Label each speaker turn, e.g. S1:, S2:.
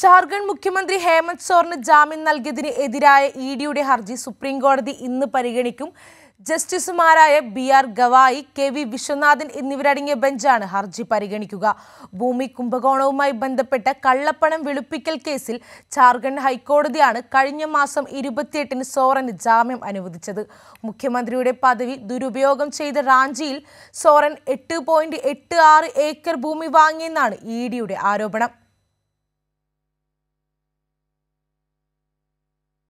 S1: ജാർഖണ്ഡ് മുഖ്യമന്ത്രി ഹേമന്ത് സോറിന് ജാമ്യം നൽകിയതിന് എതിരായ ഇ ഡിയുടെ ഹർജി സുപ്രീം കോടതി ഇന്ന് പരിഗണിക്കും ജസ്റ്റിസുമാരായ B R Gavai K V Viswanathan എന്നിവരടങ്ങിയ ബെഞ്ചാണ് ഹർജി പരിഗണിക്കുക ഭൂമി കുംഭകോണവുമായി ബന്ധപ്പെട്ട കള്ളപ്പണം വെളുപ്പിക്കൽ കേസിൽ ജാർഖണ്ഡ് ഹൈക്കോടതിയാണ് കഴിഞ്ഞ മാസം ഇരുപത്തിയെട്ടിന് സോറന് ജാമ്യം അനുവദിച്ചത് മുഖ്യമന്ത്രിയുടെ പദവി ദുരുപയോഗം ചെയ്ത റാഞ്ചിയിൽ സോറൻ എട്ട് ഏക്കർ ഭൂമി വാങ്ങിയെന്നാണ് ഇ ഡിയുടെ ആരോപണം